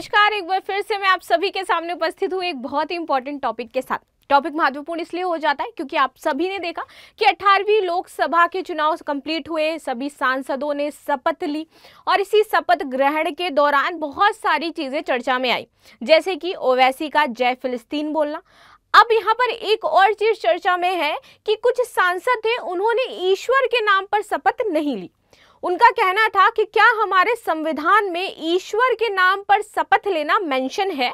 नमस्कार एक बार फिर से मैं आप सभी के सामने उपस्थित हूँ एक बहुत ही इंपॉर्टेंट टॉपिक के साथ टॉपिक महत्वपूर्ण इसलिए हो जाता है क्योंकि आप सभी ने देखा कि 18वीं लोकसभा के चुनाव कंप्लीट हुए सभी सांसदों ने शपथ ली और इसी शपथ ग्रहण के दौरान बहुत सारी चीज़ें चर्चा में आई जैसे कि ओवैसी का जय फिलिस्तीन बोलना अब यहाँ पर एक और चीज़ चर्चा में है कि कुछ सांसद थे उन्होंने ईश्वर के नाम पर शपथ नहीं ली उनका कहना था कि क्या हमारे संविधान में ईश्वर के नाम पर शपथ लेना मेंशन है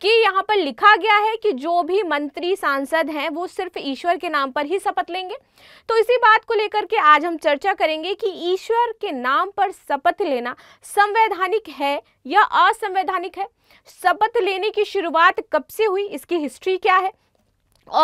कि यहाँ पर लिखा गया है कि जो भी मंत्री सांसद हैं वो सिर्फ ईश्वर के नाम पर ही शपथ लेंगे तो इसी बात को लेकर के आज हम चर्चा करेंगे कि ईश्वर के नाम पर शपथ लेना संवैधानिक है या असंवैधानिक है शपथ लेने की शुरुआत कब से हुई इसकी हिस्ट्री क्या है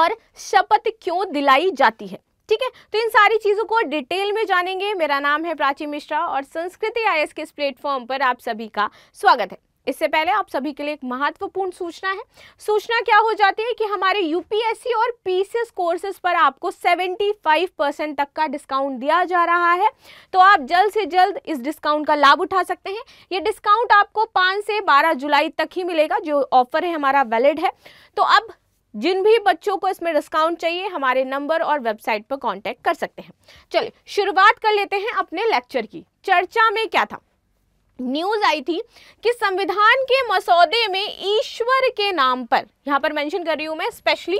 और शपथ क्यों दिलाई जाती है ठीक है तो इन सारी चीज़ों को डिटेल में जानेंगे मेरा नाम है प्राची मिश्रा और संस्कृति आई के इस प्लेटफॉर्म पर आप सभी का स्वागत है इससे पहले आप सभी के लिए एक महत्वपूर्ण सूचना है सूचना क्या हो जाती है कि हमारे यूपीएससी और पीसीएस कोर्सेज पर आपको 75 परसेंट तक का डिस्काउंट दिया जा रहा है तो आप जल्द से जल्द इस डिस्काउंट का लाभ उठा सकते हैं ये डिस्काउंट आपको 5 से 12 जुलाई तक ही मिलेगा जो ऑफर है हमारा वैलिड है तो अब जिन भी बच्चों को इसमें डिस्काउंट चाहिए हमारे नंबर और वेबसाइट पर कांटेक्ट कर सकते हैं चलिए शुरुआत कर लेते हैं अपने लेक्चर की चर्चा में क्या था न्यूज आई थी कि संविधान के मसौदे में ईश्वर के नाम पर यहाँ पर मेंशन कर रही हूँ मैं स्पेशली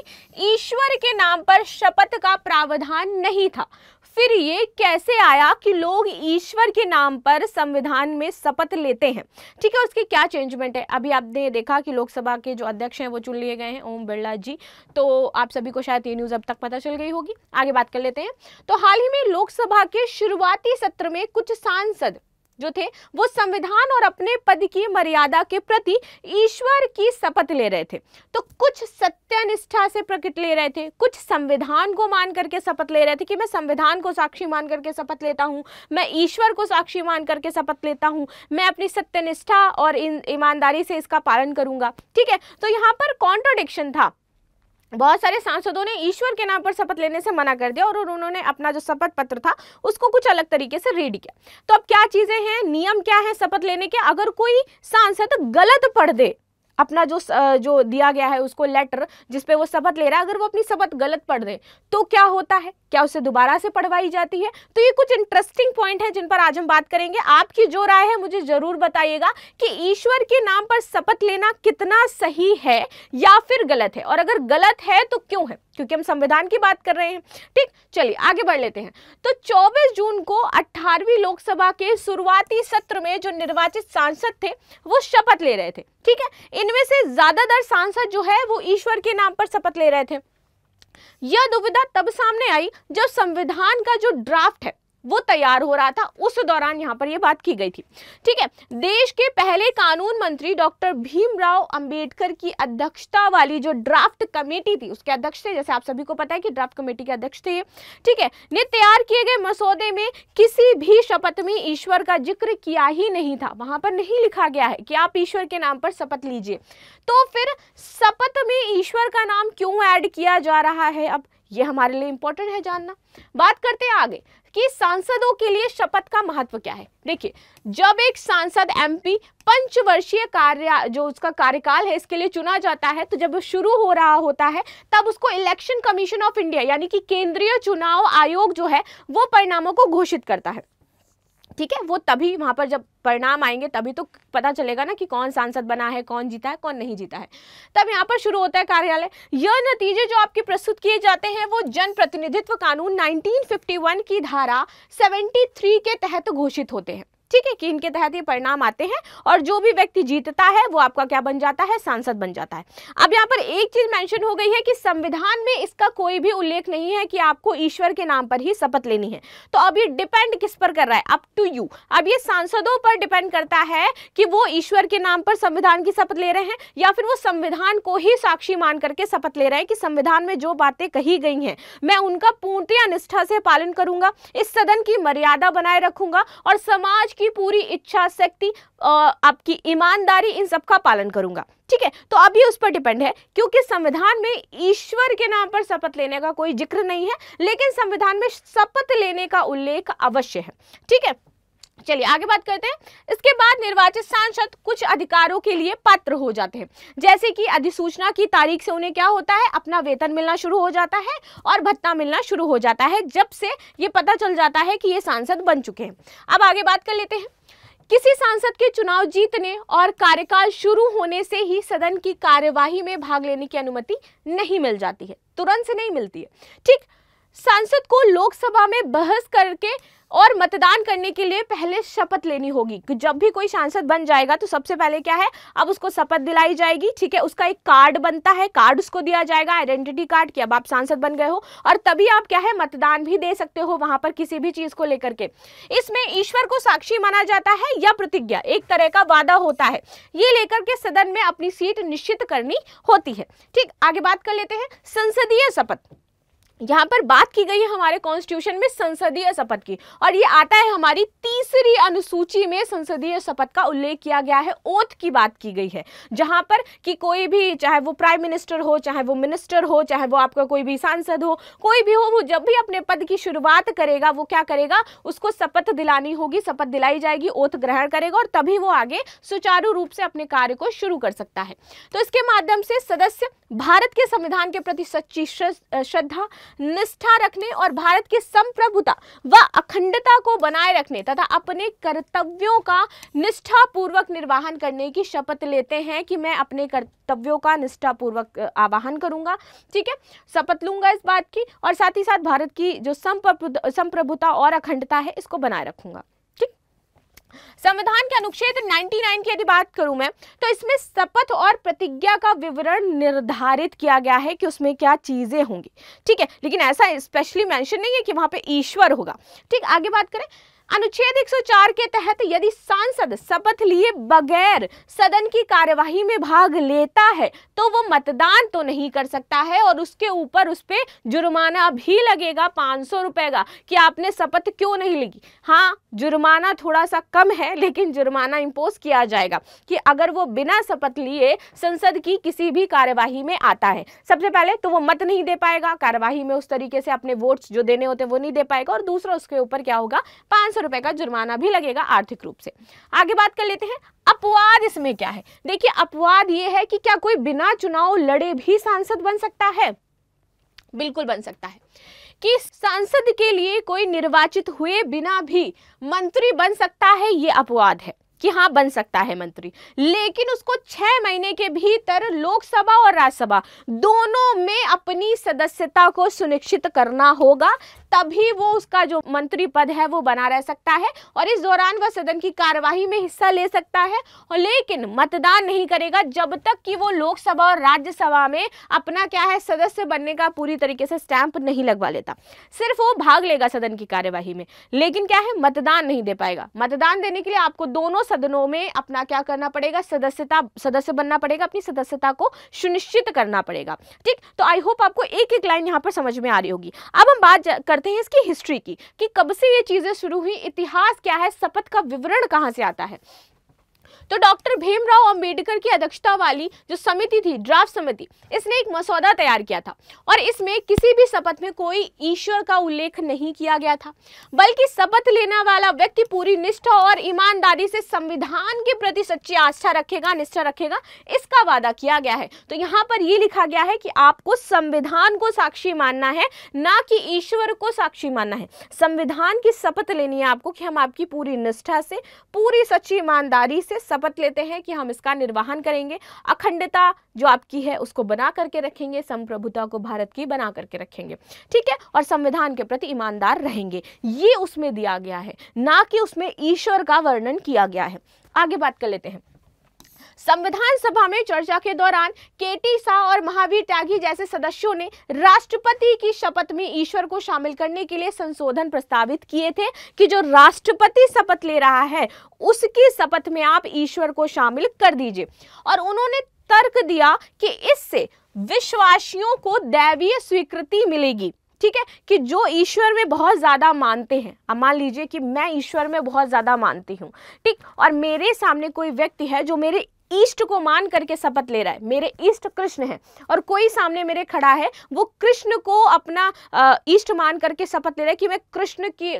ईश्वर के नाम पर शपथ का प्रावधान नहीं था फिर ये कैसे आया कि लोग ईश्वर के नाम पर संविधान में शपथ लेते हैं ठीक है उसके क्या चेंजमेंट है अभी आपने देखा कि लोकसभा के जो अध्यक्ष हैं वो चुन लिए गए हैं ओम बिरला जी तो आप सभी को शायद ये न्यूज़ अब तक पता चल गई होगी आगे बात कर लेते हैं तो हाल ही में लोकसभा के शुरुआती सत्र में कुछ सांसद जो थे वो संविधान और अपने पद की मर्यादा के प्रति ईश्वर की शपथ ले रहे थे तो कुछ सत्यनिष्ठा से प्रकट ले रहे थे कुछ संविधान को मान करके शपथ ले रहे थे कि मैं संविधान को साक्षी मान करके शपथ लेता हूँ मैं ईश्वर को साक्षी मान करके शपथ लेता हूँ मैं अपनी सत्यनिष्ठा और ईमानदारी से इसका पालन करूंगा ठीक है तो यहाँ पर कॉन्ट्रोडिक्शन था बहुत सारे सांसदों ने ईश्वर के नाम पर शपथ लेने से मना कर दिया और उन्होंने अपना जो शपथ पत्र था उसको कुछ अलग तरीके से रीड किया तो अब क्या चीज़ें हैं नियम क्या है शपथ लेने के अगर कोई सांसद गलत पढ़ दे अपना जो जो दिया गया है उसको लेटर जिसपे वो शपथ ले रहा है अगर वो अपनी शपथ गलत पढ़ दे तो क्या होता है क्या उसे दोबारा से पढ़वाई जाती है तो ये कुछ इंटरेस्टिंग पॉइंट है जिन पर आज हम बात करेंगे आपकी जो राय है मुझे जरूर बताइएगा कि ईश्वर के नाम पर शपथ लेना कितना सही है या फिर गलत है और अगर गलत है तो क्यों है क्योंकि हम संविधान की बात कर रहे हैं ठीक चलिए आगे बढ़ लेते हैं तो 24 जून को 18वीं लोकसभा के शुरुआती सत्र में जो निर्वाचित सांसद थे वो शपथ ले रहे थे ठीक है इनमें से ज़्यादातर सांसद जो है वो ईश्वर के नाम पर शपथ ले रहे थे यह दुविधा तब सामने आई जब संविधान का जो ड्राफ्ट है वो तैयार हो रहा था उस दौरान यहाँ पर ये बात की गई थी ठीक है देश के पहले कानून मंत्री डॉक्टर भीमराव अंबेडकर की अध्यक्षता वाली जो ड्राफ्ट कमेटी थी उसके अध्यक्ष थे जैसे आप सभी को पता है कि ड्राफ्ट कमेटी के अध्यक्ष थे ठीक है ने तैयार किए गए मसौदे में किसी भी शपथ में ईश्वर का जिक्र किया ही नहीं था वहां पर नहीं लिखा गया है कि आप ईश्वर के नाम पर शपथ लीजिए तो फिर शपथ में ईश्वर का नाम क्यों ऐड किया जा रहा है अब ये हमारे लिए इम्पोर्टेंट है जानना बात करते हैं आगे कि सांसदों के लिए शपथ का महत्व क्या है देखिए जब एक सांसद एमपी पंचवर्षीय कार्य जो उसका कार्यकाल है इसके लिए चुना जाता है तो जब शुरू हो रहा होता है तब उसको इलेक्शन कमीशन ऑफ इंडिया यानी कि केंद्रीय चुनाव आयोग जो है वो परिणामों को घोषित करता है ठीक है वो तभी वहाँ पर जब परिणाम आएंगे तभी तो पता चलेगा ना कि कौन सांसद बना है कौन जीता है कौन नहीं जीता है तब यहाँ पर शुरू होता है कार्यालय यह नतीजे जो आपके प्रस्तुत किए जाते हैं वो जनप्रतिनिधित्व कानून 1951 की धारा 73 के तहत घोषित होते हैं ठीक है कि इनके तहत ये परिणाम आते हैं और जो भी व्यक्ति जीतता है वो आपका क्या बन जाता है सांसद बन जाता है अब यहाँ पर एक चीज मेंशन हो गई है कि संविधान में इसका कोई भी उल्लेख नहीं है कि आपको ईश्वर के नाम पर ही शपथ लेनी है तो अब ये डिपेंड किस पर कर रहा है अप टू यू अब ये सांसदों पर डिपेंड करता है कि वो ईश्वर के नाम पर संविधान की शपथ ले रहे हैं या फिर वो संविधान को ही साक्षी मान करके शपथ ले रहे हैं कि संविधान में जो बातें कही गई हैं मैं उनका पूर्णतया निष्ठा से पालन करूंगा इस सदन की मर्यादा बनाए रखूंगा और समाज की पूरी इच्छा शक्ति आपकी ईमानदारी इन सब का पालन करूंगा ठीक है तो अब ये उस पर डिपेंड है क्योंकि संविधान में ईश्वर के नाम पर शपथ लेने का कोई जिक्र नहीं है लेकिन संविधान में शपथ लेने का उल्लेख अवश्य है ठीक है चलिए आगे बात करते हैं इसके बाद निर्वाचित सांसद कुछ अधिकारों के लिए पात्र हो जाते हैं जैसे कि अधिसूचना की तारीख से उन्हें क्या होता है अपना वेतन मिलना शुरू हो जाता है और भत्ता मिलना शुरू हो जाता है जब से ये पता चल जाता है कि ये सांसद बन चुके हैं अब आगे बात कर लेते हैं किसी सांसद के चुनाव जीतने और कार्यकाल शुरू होने से ही सदन की कार्यवाही में भाग लेने की अनुमति नहीं मिल जाती है तुरंत से नहीं मिलती है ठीक सांसद को लोकसभा में बहस करके और मतदान करने के लिए पहले शपथ लेनी होगी जब भी कोई सांसद बन जाएगा तो सबसे पहले क्या है अब उसको शपथ दिलाई जाएगी ठीक है उसका एक कार्ड बनता है कार्ड उसको दिया जाएगा आइडेंटिटी कार्ड कि अब आप सांसद बन गए हो और तभी आप क्या है मतदान भी दे सकते हो वहां पर किसी भी चीज को लेकर के इसमें ईश्वर को साक्षी माना जाता है या प्रतिज्ञा एक तरह का वादा होता है ये लेकर के सदन में अपनी सीट निश्चित करनी होती है ठीक आगे बात कर लेते हैं संसदीय शपथ यहाँ पर बात की गई है हमारे कॉन्स्टिट्यूशन में संसदीय शपथ की और ये आता है हमारी तीसरी अनुसूची में संसदीय शपथ का उल्लेख किया गया है ओथ की बात की गई है जहाँ पर कि कोई भी चाहे वो प्राइम मिनिस्टर हो चाहे वो मिनिस्टर हो चाहे वो आपका कोई भी सांसद हो कोई भी हो वो जब भी अपने पद की शुरुआत करेगा वो क्या करेगा उसको शपथ दिलानी होगी शपथ दिलाई जाएगी ओथ ग्रहण करेगा और तभी वो आगे सुचारू रूप से अपने कार्य को शुरू कर सकता है तो इसके माध्यम से सदस्य भारत के संविधान के प्रति सच्ची श्रद्धा निष्ठा रखने और भारत की संप्रभुता व अखंडता को बनाए रखने तथा अपने कर्तव्यों का निष्ठापूर्वक निर्वाहन करने की शपथ लेते हैं कि मैं अपने कर्तव्यों का निष्ठापूर्वक आवाहन करूंगा ठीक है शपथ लूंगा इस बात की और साथ ही साथ भारत की जो संप्रभुता और अखंडता है इसको बनाए रखूंगा संविधान के अनुच्छेद 99 की यदि बात करूं मैं तो इसमें शपथ और प्रतिज्ञा का विवरण निर्धारित किया गया है कि उसमें क्या चीज़ें होंगी ठीक है लेकिन ऐसा स्पेशली मेंशन नहीं है कि वहां पर ईश्वर होगा ठीक आगे बात करें अनुच्छेद 104 के तहत यदि सांसद शपथ लिए बगैर सदन की कार्यवाही में भाग लेता है तो वो मतदान तो नहीं कर सकता है और उसके ऊपर उस पर जुर्माना भी लगेगा पाँच सौ रुपये का कि आपने शपथ क्यों नहीं ली हाँ जुर्माना थोड़ा सा कम है लेकिन जुर्माना इम्पोज किया जाएगा कि अगर वो बिना शपथ लिए संसद की किसी भी कार्यवाही में आता है सबसे पहले तो वो मत नहीं दे पाएगा कार्यवाही में उस तरीके से अपने वोट्स जो देने होते हैं वो नहीं दे पाएगा और दूसरा उसके ऊपर क्या होगा पाँच सौ रुपए का जुर्माना भी लगेगा आर्थिक रूप से आगे बात कर लेते हैं अपवाद इसमें क्या है देखिए अपवाद ये है कि क्या कोई बिना चुनाव लड़े भी सांसद बन सकता है बिल्कुल बन सकता है कि सांसद के लिए कोई निर्वाचित हुए बिना भी मंत्री बन सकता है ये अपवाद है कि हाँ बन सकता है मंत्री लेकिन उसको छह महीने के भीतर लोकसभा और राज्यसभा दोनों में अपनी सदस्यता को सुनिश्चित करना होगा तभी वो उसका जो मंत्री पद है वो बना रह सकता है और इस दौरान वह सदन की कार्यवाही में हिस्सा ले सकता है और लेकिन मतदान नहीं करेगा जब तक कि वो लोकसभा और राज्यसभा में अपना क्या है सदस्य बनने का पूरी तरीके से स्टैंप नहीं लगवा लेता सिर्फ वो भाग लेगा सदन की कार्यवाही में लेकिन क्या है मतदान नहीं दे पाएगा मतदान देने के लिए आपको दोनों सदनों में अपना क्या करना पड़ेगा सदस्यता सदस्य बनना पड़ेगा अपनी सदस्यता को सुनिश्चित करना पड़ेगा ठीक तो आई होप आपको एक एक लाइन यहाँ पर समझ में आ रही होगी अब हम बात करते करते हैं इसकी हिस्ट्री की कि कब से ये चीज़ें शुरू हुई इतिहास क्या है शपथ का विवरण कहाँ से आता है तो डॉक्टर भीमराव अंबेडकर की अध्यक्षता वाली जो समिति थी ड्राफ्ट समिति इसने एक मसौदा तैयार किया था और इसमें किसी भी शपथ में कोई ईश्वर का उल्लेख नहीं किया गया था बल्कि शपथ लेने वाला व्यक्ति पूरी निष्ठा और ईमानदारी से संविधान के प्रति सच्ची आस्था रखेगा निष्ठा रखेगा इसका वादा किया गया है तो यहाँ पर यह लिखा गया है कि आपको संविधान को साक्षी मानना है ना कि ईश्वर को साक्षी मानना है संविधान की शपथ लेनी है आपको कि हम आपकी पूरी निष्ठा से पूरी सच्ची ईमानदारी से शपथ लेते हैं कि हम इसका निर्वहन करेंगे अखंडता जो आपकी है उसको बना करके रखेंगे संप्रभुता को भारत की बना करके रखेंगे ठीक है और संविधान के प्रति ईमानदार रहेंगे ये उसमें दिया गया है ना कि उसमें ईश्वर का वर्णन किया गया है आगे बात कर लेते हैं संविधान सभा में चर्चा के दौरान केटी शाह और महावीर त्यागी जैसे सदस्यों ने राष्ट्रपति की शपथ में ईश्वर को शामिल करने के लिए संशोधन प्रस्तावित किए थे कि जो राष्ट्रपति शपथ ले रहा है उसकी शपथ में आप ईश्वर को शामिल कर दीजिए और उन्होंने तर्क दिया कि इससे विश्वासियों को दैवीय स्वीकृति मिलेगी ठीक है कि जो ईश्वर में बहुत ज़्यादा मानते हैं अब मान लीजिए कि मैं ईश्वर में बहुत ज़्यादा मानती हूँ ठीक और मेरे सामने कोई व्यक्ति है जो मेरे ईष्ट को मान करके शपथ ले रहा है मेरे ईष्ट कृष्ण है और कोई सामने मेरे खड़ा है वो कृष्ण को अपना ईष्ट मान करके शपथ ले रहा है कि मैं कृष्ण की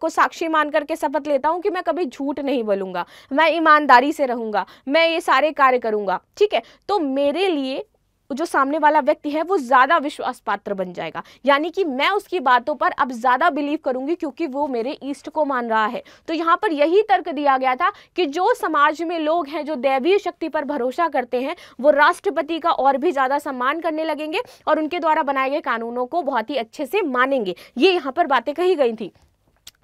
को साक्षी मान करके शपथ लेता हूँ कि मैं कभी झूठ नहीं बोलूंगा मैं ईमानदारी से रहूंगा मैं ये सारे कार्य करूँगा ठीक है तो मेरे लिए जो सामने वाला व्यक्ति है वो ज़्यादा विश्वास पात्र बन जाएगा यानी कि मैं उसकी बातों पर अब ज़्यादा बिलीव करूंगी क्योंकि वो मेरे ईस्ट को मान रहा है तो यहाँ पर यही तर्क दिया गया था कि जो समाज में लोग हैं जो दैवीय शक्ति पर भरोसा करते हैं वो राष्ट्रपति का और भी ज़्यादा सम्मान करने लगेंगे और उनके द्वारा बनाए गए कानूनों को बहुत ही अच्छे से मानेंगे ये यहाँ पर बातें कही गई थी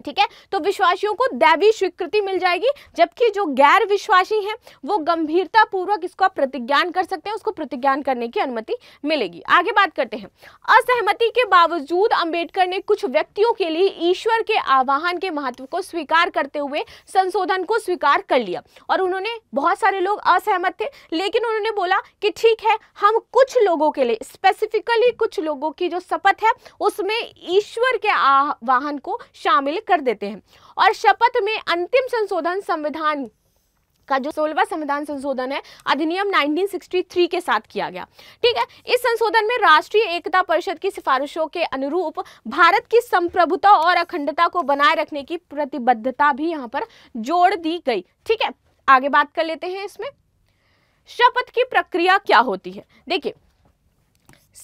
ठीक है तो विश्वासियों को दैवी स्वीकृति मिल जाएगी जबकि जो गैर विश्वासी हैं वो गंभीरता पूर्वक इसको प्रतिज्ञान कर सकते हैं उसको प्रतिज्ञान करने की अनुमति मिलेगी आगे बात करते हैं असहमति के बावजूद अंबेडकर ने कुछ व्यक्तियों के लिए ईश्वर के आवाहन के महत्व को स्वीकार करते हुए संशोधन को स्वीकार कर लिया और उन्होंने बहुत सारे लोग असहमत थे लेकिन उन्होंने बोला कि ठीक है हम कुछ लोगों के लिए स्पेसिफिकली कुछ लोगों की जो शपथ है उसमें ईश्वर के आवाहन को शामिल कर देते हैं और शपथ में अंतिम संशोधन संविधान का जो सोलवा संविधान संशोधन है अधिनियम 1963 के साथ किया गया ठीक है इस संशोधन में राष्ट्रीय एकता परिषद की सिफारिशों के अनुरूप भारत की संप्रभुता और अखंडता को बनाए रखने की प्रतिबद्धता भी यहां पर जोड़ दी गई ठीक है आगे बात कर लेते हैं इसमें शपथ की प्रक्रिया क्या होती है देखिए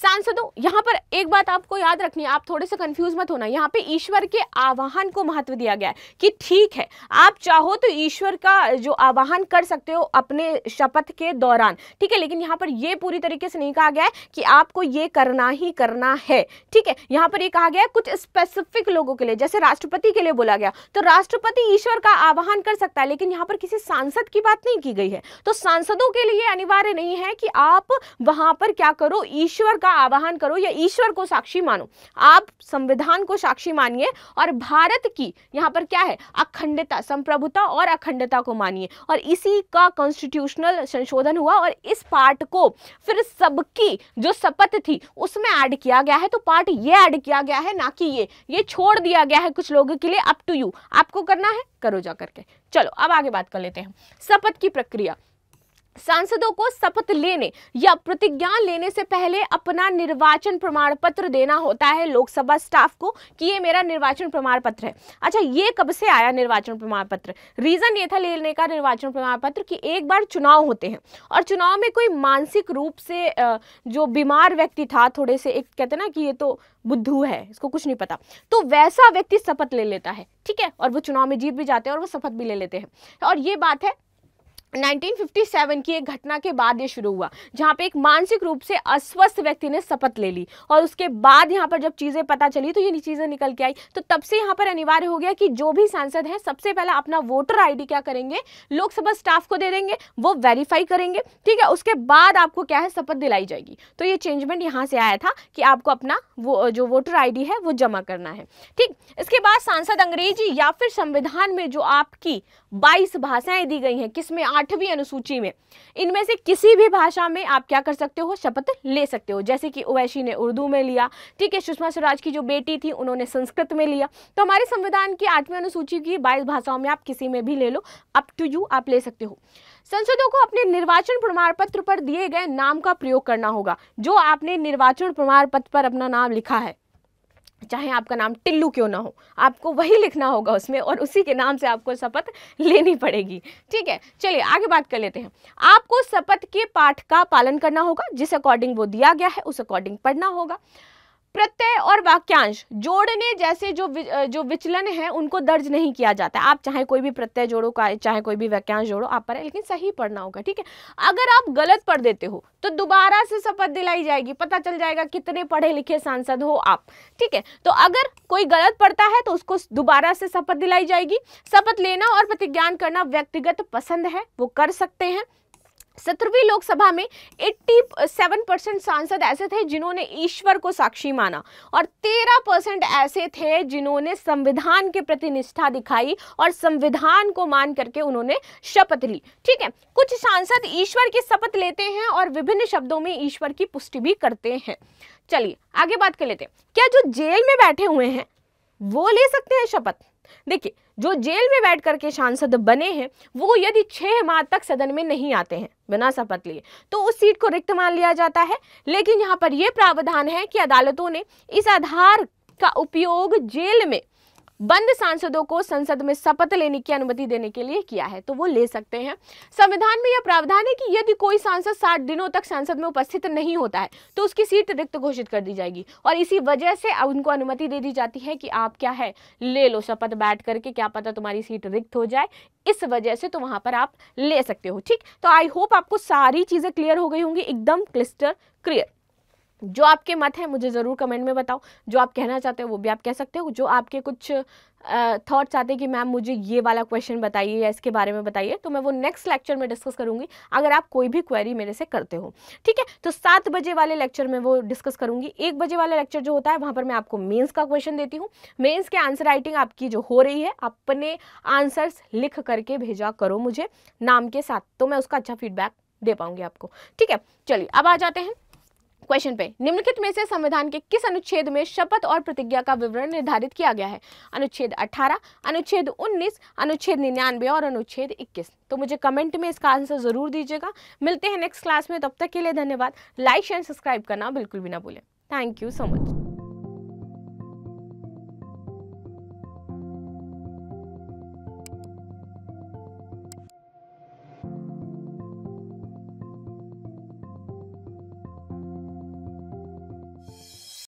सांसदों यहाँ पर एक बात आपको याद रखनी है आप थोड़े से कंफ्यूज मत होना यहाँ पे ईश्वर के आवाहन को महत्व दिया गया है कि ठीक है आप चाहो तो ईश्वर का जो आवाहन कर सकते हो अपने शपथ के दौरान ठीक है लेकिन यहाँ पर यह पूरी तरीके से नहीं कहा गया है कि आपको ये करना ही करना है ठीक है यहाँ पर ये कहा गया है कुछ स्पेसिफिक लोगों के लिए जैसे राष्ट्रपति के लिए बोला गया तो राष्ट्रपति ईश्वर का आवाहन कर सकता है लेकिन यहाँ पर किसी सांसद की बात नहीं की गई है तो सांसदों के लिए अनिवार्य नहीं है कि आप वहां पर क्या करो ईश्वर का आवाहन करो या ईश्वर को साक्षी मानो आप संविधान को साक्षी मानिए और भारत की यहाँ पर क्या है अखंडता संप्रभुता और अखंडता को मानिए और इसी का कॉन्स्टिट्यूशनल संशोधन हुआ और इस पार्ट को फिर सबकी जो शपथ थी उसमें ऐड किया गया है तो पार्ट ये ऐड किया गया है ना कि ये ये छोड़ दिया गया है कुछ लोगों के लिए अप टू यू आपको करना है करो जा करके चलो अब आगे बात कर लेते हैं शपथ की प्रक्रिया सांसदों को शपथ लेने या प्रतिज्ञा लेने से पहले अपना निर्वाचन प्रमाण पत्र देना होता है लोकसभा स्टाफ को कि ये मेरा निर्वाचन प्रमाण पत्र है अच्छा ये कब से आया निर्वाचन प्रमाण पत्र रीज़न ये था लेने का निर्वाचन प्रमाण पत्र कि एक बार चुनाव होते हैं और चुनाव में कोई मानसिक रूप से जो बीमार व्यक्ति था थोड़े से एक कहते ना कि ये तो बुद्धू है इसको कुछ नहीं पता तो वैसा व्यक्ति शपथ ले लेता है ठीक है और वो चुनाव में जीत भी जाते हैं और वो शपथ भी ले लेते हैं और ये बात है 1957 की एक घटना के बाद ये शुरू हुआ जहाँ पे एक मानसिक रूप से अस्वस्थ व्यक्ति ने शपथ ले ली और उसके बाद यहाँ पर जब चीज़ें पता चली तो ये चीज़ें निकल के आई तो तब से यहाँ पर अनिवार्य हो गया कि जो भी सांसद हैं सबसे पहला अपना वोटर आईडी क्या करेंगे लोकसभा स्टाफ को दे देंगे वो वेरीफाई करेंगे ठीक है उसके बाद आपको क्या है शपथ दिलाई जाएगी तो ये चेंजमेंट यहाँ से आया था कि आपको अपना वो जो वोटर आई है वो जमा करना है ठीक इसके बाद सांसद अंग्रेजी या फिर संविधान में जो आपकी बाईस भाषाएं दी गई हैं किसमें आठ आठवीं अनुसूची में इनमें से किसी भी भाषा में आप क्या कर सकते हो शपथ ले सकते हो जैसे कि ओवैसी ने उर्दू में लिया ठीक है सुषमा स्वराज की जो बेटी थी उन्होंने संस्कृत में लिया तो हमारे संविधान की आठवीं अनुसूची की बाईस भाषाओं में आप किसी में भी ले लो अप टू यू आप ले सकते हो संसदों को अपने निर्वाचन प्रमाण पत्र पर दिए गए नाम का प्रयोग करना होगा जो आपने निर्वाचन प्रमाण पत्र पर अपना नाम लिखा है चाहे आपका नाम टिल्लू क्यों ना हो आपको वही लिखना होगा उसमें और उसी के नाम से आपको शपथ लेनी पड़ेगी ठीक है चलिए आगे बात कर लेते हैं आपको शपथ के पाठ का पालन करना होगा जिस अकॉर्डिंग वो दिया गया है उस अकॉर्डिंग पढ़ना होगा प्रत्यय और वाक्यांश जोड़ने जैसे जो वि, जो विचलन है उनको दर्ज नहीं किया जाता आप चाहे कोई भी प्रत्यय जोड़ो चाहे कोई भी वाक्यांश जोड़ो आप पढ़े लेकिन सही पढ़ना होगा ठीक है अगर आप गलत पढ़ देते हो तो दोबारा से शपथ दिलाई जाएगी पता चल जाएगा कितने पढ़े लिखे सांसद हो आप ठीक है तो अगर कोई गलत पढ़ता है तो उसको दोबारा से शपथ दिलाई जाएगी शपथ लेना और प्रतिज्ञान करना व्यक्तिगत पसंद है वो कर सकते हैं सत्रहवीं लोकसभा में सेवन परसेंट सांसद ऐसे थे जिन्होंने ईश्वर को साक्षी माना और तेरह परसेंट ऐसे थे जिन्होंने संविधान के प्रति निष्ठा दिखाई और संविधान को मान करके उन्होंने शपथ ली ठीक है कुछ सांसद ईश्वर की शपथ लेते हैं और विभिन्न शब्दों में ईश्वर की पुष्टि भी करते हैं चलिए आगे बात कर लेते हैं क्या जो जेल में बैठे हुए हैं वो ले सकते हैं शपथ देखिए जो जेल में बैठ करके सांसद बने हैं वो यदि छह माह तक सदन में नहीं आते हैं बिना शपथ लिए तो उस सीट को रिक्त मान लिया जाता है लेकिन यहाँ पर यह प्रावधान है कि अदालतों ने इस आधार का उपयोग जेल में बंद सांसदों को संसद में शपथ लेने की अनुमति देने के लिए किया है तो वो ले सकते हैं संविधान में यह प्रावधान है कि यदि कोई सांसद साठ दिनों तक संसद में उपस्थित नहीं होता है तो उसकी सीट रिक्त घोषित कर दी जाएगी और इसी वजह से उनको अनुमति दे दी जाती है कि आप क्या है ले लो शपथ बैठ करके क्या पता तुम्हारी सीट रिक्त हो जाए इस वजह से तो वहां पर आप ले सकते हो ठीक तो आई होप आपको सारी चीजें क्लियर हो गई होंगी एकदम क्लिस्टर क्लियर जो आपके मत हैं मुझे ज़रूर कमेंट में बताओ जो आप कहना चाहते हो वो भी आप कह सकते हो जो आपके कुछ थॉट्स आते हैं कि मैम मुझे ये वाला क्वेश्चन बताइए या इसके बारे में बताइए तो मैं वो नेक्स्ट लेक्चर में डिस्कस करूँगी अगर आप कोई भी क्वेरी मेरे से करते हो ठीक है तो सात बजे वाले लेक्चर में वो डिस्कस करूँगी एक बजे वाला लेक्चर जो होता है वहाँ पर मैं आपको मेन्स का क्वेश्चन देती हूँ मेन्स के आंसर राइटिंग आपकी जो हो रही है अपने आंसर्स लिख करके भेजा करो मुझे नाम के साथ तो मैं उसका अच्छा फीडबैक दे पाऊँगी आपको ठीक है चलिए अब आ जाते हैं क्वेश्चन पे निम्नलिखित में से संविधान के किस अनुच्छेद में शपथ और प्रतिज्ञा का विवरण निर्धारित किया गया है अनुच्छेद 18, अनुच्छेद 19, अनुच्छेद 99 और अनुच्छेद 21। तो मुझे कमेंट में इसका आंसर जरूर दीजिएगा मिलते हैं नेक्स्ट क्लास में तब तक के लिए धन्यवाद लाइक एंड सब्सक्राइब करना बिल्कुल भी ना भूलें थैंक यू सो मच